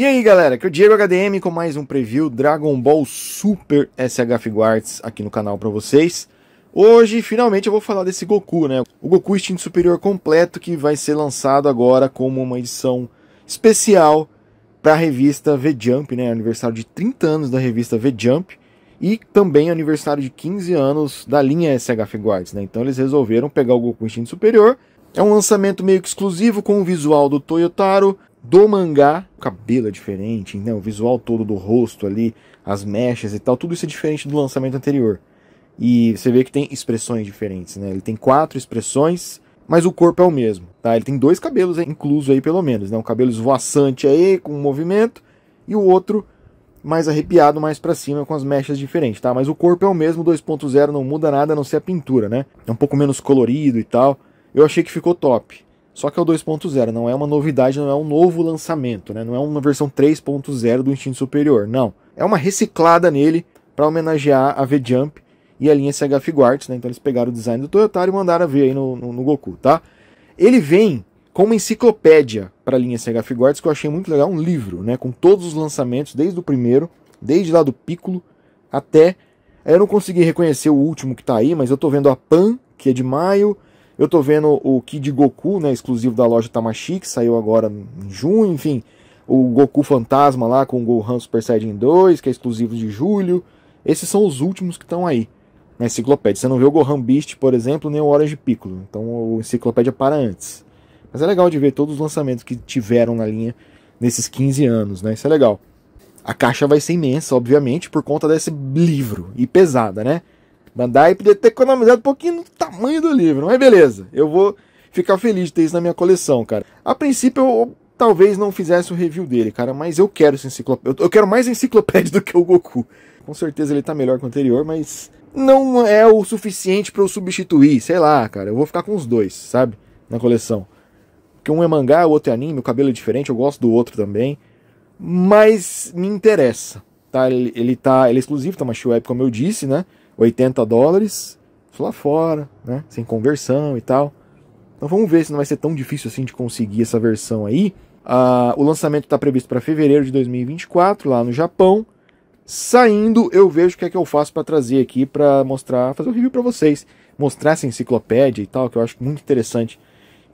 E aí galera, aqui é o Diego HDM com mais um preview Dragon Ball Super SH Guards aqui no canal para vocês. Hoje finalmente eu vou falar desse Goku, né? O Goku Instinto Superior completo que vai ser lançado agora como uma edição especial para a revista V-Jump, né? Aniversário de 30 anos da revista V-Jump e também aniversário de 15 anos da linha SH Guards, né? Então eles resolveram pegar o Goku Instinto Superior. É um lançamento meio que exclusivo com o visual do Toyotaro do mangá. O cabelo é diferente, né? o visual todo do rosto ali, as mechas e tal, tudo isso é diferente do lançamento anterior. E você vê que tem expressões diferentes, né? Ele tem quatro expressões, mas o corpo é o mesmo, tá? Ele tem dois cabelos incluso aí, pelo menos, né? Um cabelo esvoaçante aí, com movimento, e o outro mais arrepiado, mais para cima, com as mechas diferentes, tá? Mas o corpo é o mesmo, 2.0 não muda nada, a não ser a pintura, né? É um pouco menos colorido e tal. Eu achei que ficou top. Só que é o 2.0, não é uma novidade, não é um novo lançamento, né? não é uma versão 3.0 do Instinto Superior, não. É uma reciclada nele para homenagear a V-Jump e a linha CHF Guards, né? Então eles pegaram o design do Toyota e mandaram ver aí no, no, no Goku, tá? Ele vem com uma enciclopédia para a linha CHF Guards que eu achei muito legal, um livro, né? Com todos os lançamentos, desde o primeiro, desde lá do Piccolo até eu não consegui reconhecer o último que está aí, mas eu estou vendo a Pan, que é de maio, eu tô vendo o Kid Goku, né, exclusivo da loja Tamashi, que saiu agora em junho, enfim. O Goku Fantasma lá com o Gohan Super Saiyajin 2, que é exclusivo de julho. Esses são os últimos que estão aí na enciclopédia. Você não vê o Gohan Beast, por exemplo, nem o Orange Piccolo. Então o enciclopédia para antes. Mas é legal de ver todos os lançamentos que tiveram na linha nesses 15 anos, né? Isso é legal. A caixa vai ser imensa, obviamente, por conta desse livro e pesada, né? Bandai podia ter economizado um pouquinho no tamanho do livro, mas beleza, eu vou ficar feliz de ter isso na minha coleção, cara. A princípio eu talvez não fizesse o review dele, cara, mas eu quero essa enciclopédia. Eu quero mais enciclopédia do que o Goku. Com certeza ele tá melhor que o anterior, mas não é o suficiente para eu substituir, sei lá, cara. Eu vou ficar com os dois, sabe? Na coleção. Porque um é mangá, o outro é anime, o cabelo é diferente, eu gosto do outro também. Mas me interessa, tá? Ele, ele tá, ele é exclusivo, tá uma show web, como eu disse, né? 80 dólares lá fora, né? Sem conversão e tal. Então vamos ver se não vai ser tão difícil assim de conseguir essa versão aí. Ah, o lançamento está previsto para fevereiro de 2024 lá no Japão. Saindo, eu vejo o que é que eu faço para trazer aqui para mostrar, fazer um review para vocês, mostrar essa enciclopédia e tal, que eu acho muito interessante,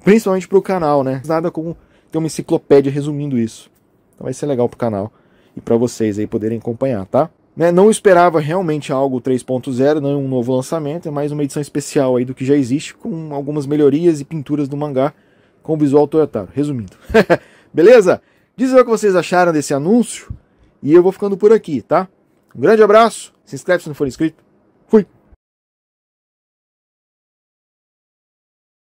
principalmente para o canal, né? Nada como ter uma enciclopédia resumindo isso. Então vai ser legal para o canal e para vocês aí poderem acompanhar, tá? Né? Não esperava realmente algo 3.0, não um novo lançamento, é mais uma edição especial aí do que já existe, com algumas melhorias e pinturas do mangá com o visual Toyotaro. Resumindo. Beleza? Diz o que vocês acharam desse anúncio e eu vou ficando por aqui, tá? Um grande abraço, se inscreve se não for inscrito. Fui!